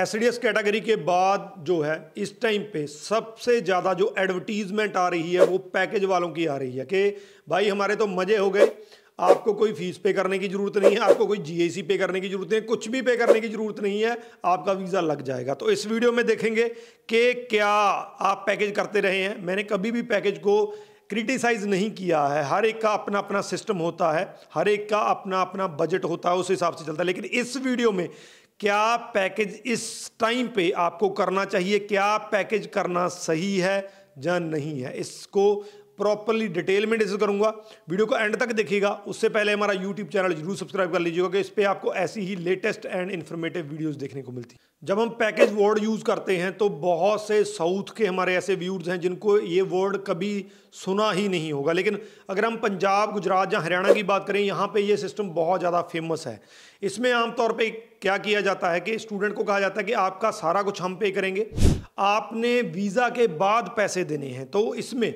S D S category के बाद जो है इस टाइम पे सबसे ज़्यादा जो एडवर्टीज़मेंट आ रही है वो पैकेज वालों की आ रही है कि भाई हमारे तो मज़े हो गए आपको कोई फीस पे करने की ज़रूरत नहीं है आपको कोई जीएसटी पे करने की ज़रूरत नहीं है कुछ भी पे करने की ज़रूरत नहीं है आपका वीज़ा लग जाएगा तो इस वीडियो में देखेंगे कि क्या आप पैकेज करते रहे हैं मैंने कभी भी पैकेज को क्रिटिसाइज़ नहीं किया है हर एक का अपना अपना सिस्टम होता है हर एक का अपना अपना बजट होता है उस हिसाब से चलता है लेकिन इस वीडियो में क्या पैकेज इस टाइम पे आपको करना चाहिए क्या पैकेज करना सही है या नहीं है इसको प्रॉपरली डिटेल में डिस्कस करूंगा वीडियो को एंड तक देखिएगा उससे पहले हमारा यूट्यूब चैनल जरूर सब्सक्राइब कर लीजिएगा कि इस पर आपको ऐसी ही लेटेस्ट एंड इन्फॉर्मेटिव वीडियोस देखने को मिलती जब हम पैकेज वर्ड यूज़ करते हैं तो बहुत से साउथ के हमारे ऐसे व्यूर्स हैं जिनको ये वर्ड कभी सुना ही नहीं होगा लेकिन अगर हम पंजाब गुजरात या हरियाणा की बात करें यहाँ पर यह सिस्टम बहुत ज़्यादा फेमस है इसमें आमतौर पर क्या किया जाता है कि स्टूडेंट को कहा जाता है कि आपका सारा कुछ हम पे करेंगे आपने वीज़ा के बाद पैसे देने हैं तो इसमें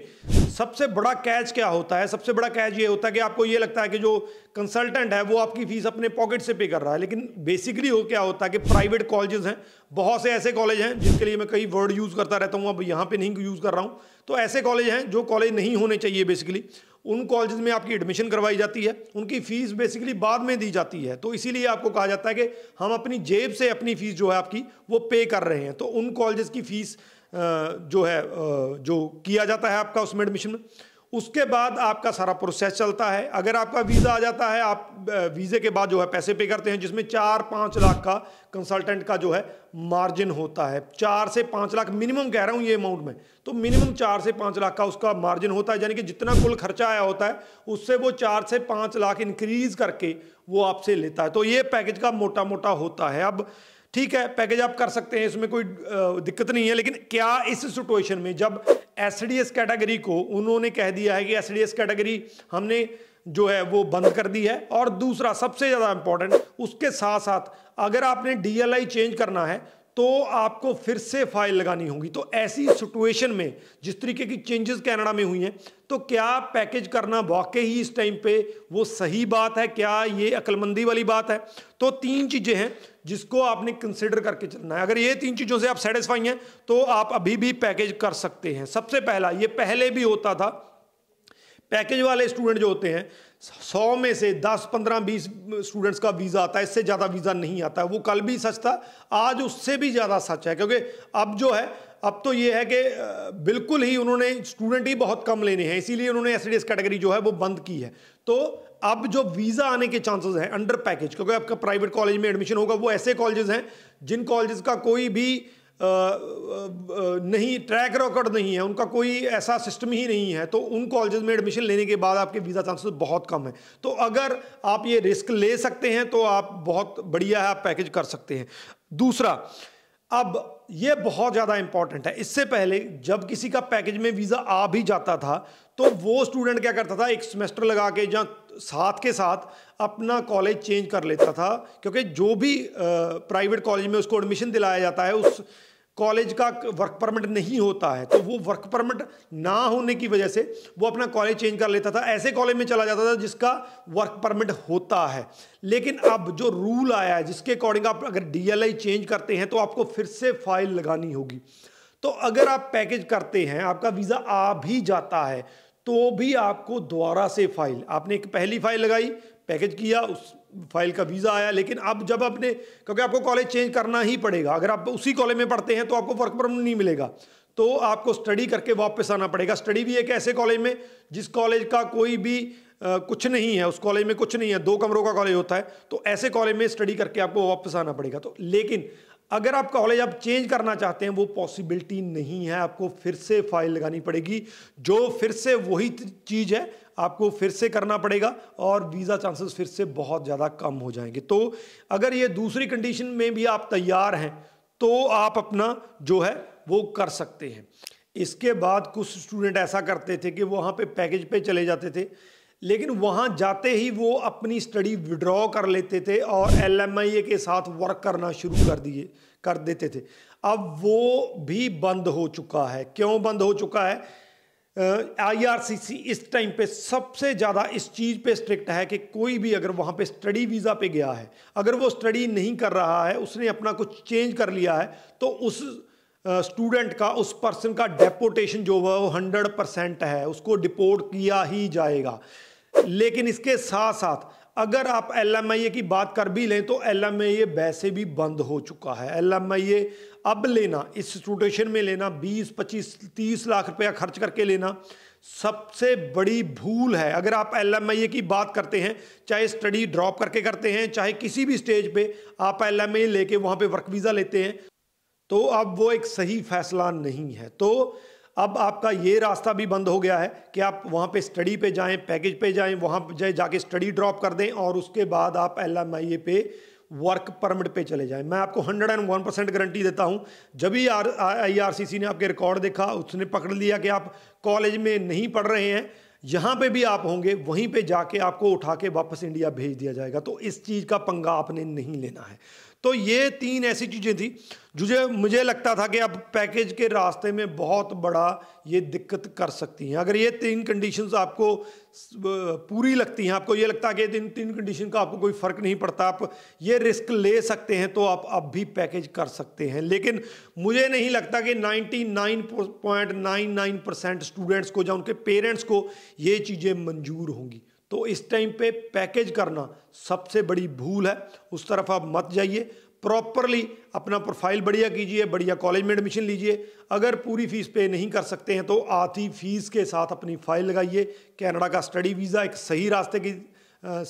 सबसे बड़ा कैच क्या होता है सबसे बड़ा कैच ये होता है कि आपको ये लगता है कि जो कंसल्टेंट है वो आपकी फ़ीस अपने पॉकेट से पे कर रहा है लेकिन बेसिकली हो क्या होता है कि प्राइवेट कॉलेजेस हैं बहुत से ऐसे कॉलेज हैं जिनके लिए मैं कई वर्ड यूज़ करता रहता हूँ अब यहाँ पर नहीं यूज़ कर रहा हूँ तो ऐसे कॉलेज हैं जो कॉलेज नहीं होने चाहिए बेसिकली उन कॉलेज में आपकी एडमिशन करवाई जाती है उनकी फ़ीस बेसिकली बाद में दी जाती है तो इसीलिए आपको कहा जाता है कि हम अपनी जेब से अपनी फ़ीस जो है आपकी वो पे कर रहे हैं तो उन कॉलेज की फ़ीस जो है जो किया जाता है आपका उसमें एडमिशन में उसके बाद आपका सारा प्रोसेस चलता है अगर आपका वीज़ा आ जाता है आप वीज़े के बाद जो है पैसे पे करते हैं जिसमें चार पाँच लाख का कंसल्टेंट का जो है मार्जिन होता है चार से पाँच लाख मिनिमम कह रहा हूँ ये अमाउंट में तो मिनिमम चार से पाँच लाख का उसका मार्जिन होता है यानी कि जितना कुल खर्चा आया होता है उससे वो चार से पाँच लाख इंक्रीज़ करके वो आपसे लेता है तो ये पैकेज का मोटा मोटा होता है अब ठीक है पैकेज आप कर सकते हैं इसमें कोई दिक्कत नहीं है लेकिन क्या इस सिचुएशन में जब एस कैटेगरी को उन्होंने कह दिया है कि एस कैटेगरी हमने जो है वो बंद कर दी है और दूसरा सबसे ज़्यादा इंपॉर्टेंट उसके साथ साथ अगर आपने डीएलआई चेंज करना है तो आपको फिर से फाइल लगानी होगी तो ऐसी सिचुएशन में जिस तरीके की चेंजेस कनाडा में हुई हैं तो क्या पैकेज करना वाकई ही इस टाइम पे वो सही बात है क्या ये अक्लमंदी वाली बात है तो तीन चीज़ें हैं जिसको आपने कंसिडर करके चलना है अगर ये तीन चीज़ों से आप सेटिस्फाई हैं तो आप अभी भी पैकेज कर सकते हैं सबसे पहला ये पहले भी होता था पैकेज वाले स्टूडेंट जो होते हैं सौ में से दस पंद्रह बीस स्टूडेंट्स का वीज़ा आता है इससे ज़्यादा वीज़ा नहीं आता है वो कल भी सच था आज उससे भी ज़्यादा सच है क्योंकि अब जो है अब तो ये है कि बिल्कुल ही उन्होंने स्टूडेंट ही बहुत कम लेने हैं इसीलिए उन्होंने एस कैटेगरी जो है वो बंद की है तो अब जो वीज़ा आने के चांसेस हैं अंडर पैकेज क्योंकि आपका प्राइवेट कॉलेज में एडमिशन होगा वो ऐसे कॉलेजेस हैं जिन कॉलेजेस का कोई भी नहीं ट्रैक रिकॉर्ड नहीं है उनका कोई ऐसा सिस्टम ही नहीं है तो उन कॉलेज में एडमिशन लेने के बाद आपके वीज़ा चांसेस बहुत कम है तो अगर आप ये रिस्क ले सकते हैं तो आप बहुत बढ़िया है आप पैकेज कर सकते हैं दूसरा अब ये बहुत ज़्यादा इंपॉर्टेंट है इससे पहले जब किसी का पैकेज में वीज़ा आ भी जाता था तो वो स्टूडेंट क्या करता था एक सेमेस्टर लगा के जहाँ साथ के साथ अपना कॉलेज चेंज कर लेता था क्योंकि जो भी प्राइवेट कॉलेज में उसको एडमिशन दिलाया जाता है उस कॉलेज का वर्क परमिट नहीं होता है तो वो वर्क परमिट ना होने की वजह से वो अपना कॉलेज चेंज कर लेता था ऐसे कॉलेज में चला जाता था जिसका वर्क परमिट होता है लेकिन अब जो रूल आया है जिसके अकॉर्डिंग आप अगर डीएलआई चेंज करते हैं तो आपको फिर से फाइल लगानी होगी तो अगर आप पैकेज करते हैं आपका वीज़ा आ भी जाता है तो भी आपको दोबारा से फाइल आपने एक पहली फाइल लगाई पैकेज किया उस फाइल का वीज़ा आया लेकिन अब जब आपने क्योंकि आपको कॉलेज चेंज करना ही पड़ेगा अगर आप उसी कॉलेज में पढ़ते हैं तो आपको वर्क परमिट नहीं मिलेगा तो आपको स्टडी करके वापस आना पड़ेगा स्टडी भी एक ऐसे कॉलेज में जिस कॉलेज का कोई भी आ, कुछ नहीं है उस कॉलेज में कुछ नहीं है दो कमरों का कॉलेज होता है तो ऐसे कॉलेज में स्टडी करके आपको वापस आना पड़ेगा तो लेकिन अगर आप कॉलेज आप चेंज करना चाहते हैं वो पॉसिबिलिटी नहीं है आपको फिर से फाइल लगानी पड़ेगी जो फिर से वही चीज़ है आपको फिर से करना पड़ेगा और वीज़ा चांसेस फिर से बहुत ज़्यादा कम हो जाएंगे तो अगर ये दूसरी कंडीशन में भी आप तैयार हैं तो आप अपना जो है वो कर सकते हैं इसके बाद कुछ स्टूडेंट ऐसा करते थे कि वहाँ पर पैकेज पर चले जाते थे लेकिन वहाँ जाते ही वो अपनी स्टडी विड्रॉ कर लेते थे और एल के साथ वर्क करना शुरू कर दिए कर देते थे अब वो भी बंद हो चुका है क्यों बंद हो चुका है आई इस टाइम पे सबसे ज़्यादा इस चीज़ पे स्ट्रिक्ट है कि कोई भी अगर वहाँ पे स्टडी वीज़ा पे गया है अगर वो स्टडी नहीं कर रहा है उसने अपना कुछ चेंज कर लिया है तो उस स्टूडेंट का उस पर्सन का डेपोटेशन जो है वो हंड्रेड परसेंट है उसको डिपोर्ट किया ही जाएगा लेकिन इसके साथ साथ अगर आप एल एम आई ए की बात कर भी लें तो एल एम आई ए वैसे भी बंद हो चुका है एल एम आई ए अब लेना इस स्टूडेशन में लेना 20, 25, 30 लाख रुपया खर्च करके लेना सबसे बड़ी भूल है अगर आप एल एम आई ए की बात करते हैं चाहे स्टडी ड्रॉप करके करते हैं चाहे किसी भी स्टेज पे आप एल एम आई लेके वहाँ पे वर्क वीज़ा लेते हैं तो अब वो एक सही फैसला नहीं है तो अब आपका ये रास्ता भी बंद हो गया है कि आप वहाँ पे स्टडी पे जाएं पैकेज पे जाएं वहाँ जाए जाके स्टडी ड्रॉप कर दें और उसके बाद आप एल एम आई ए पे वर्क परमिट पे चले जाएं मैं आपको 101 परसेंट गारंटी देता हूँ जब ही आर आई ने आपके रिकॉर्ड देखा उसने पकड़ लिया कि आप कॉलेज में नहीं पढ़ रहे हैं यहाँ पे भी आप होंगे वहीं पे जाके आपको उठा के वापस इंडिया भेज दिया जाएगा तो इस चीज़ का पंगा आपने नहीं लेना है तो ये तीन ऐसी चीज़ें थी जो मुझे लगता था कि अब पैकेज के रास्ते में बहुत बड़ा ये दिक्कत कर सकती हैं अगर ये तीन कंडीशंस आपको पूरी लगती हैं आपको ये लगता है कि इन तीन कंडीशन का आपको कोई फ़र्क नहीं पड़ता आप ये रिस्क ले सकते हैं तो आप अब भी पैकेज कर सकते हैं लेकिन मुझे नहीं लगता कि नाइन्टी परसेंट स्टूडेंट्स को या उनके पेरेंट्स को ये चीज़ें मंजूर होंगी तो इस टाइम पे पैकेज करना सबसे बड़ी भूल है उस तरफ आप मत जाइए प्रॉपरली अपना प्रोफाइल बढ़िया कीजिए बढ़िया कॉलेज में एडमिशन लीजिए अगर पूरी फ़ीस पे नहीं कर सकते हैं तो आती फ़ीस के साथ अपनी फ़ाइल लगाइए कैनेडा का स्टडी वीज़ा एक सही रास्ते की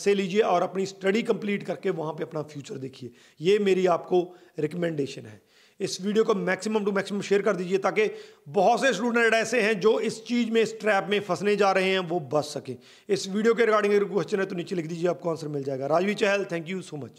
से लीजिए और अपनी स्टडी कंप्लीट करके वहाँ पे अपना फ्यूचर देखिए ये मेरी आपको रिकमेंडेशन है इस वीडियो को मैक्सिमम टू मैक्सिमम शेयर कर दीजिए ताकि बहुत से स्टूडेंट ऐसे हैं जो इस चीज़ में इस ट्रैप में फंसने जा रहे हैं वो बच सकें इस वीडियो के रिगार्डिंग अगर क्वेश्चन है तो नीचे लिख दीजिए आपको आंसर मिल जाएगा Rajvi Chahal thank you so much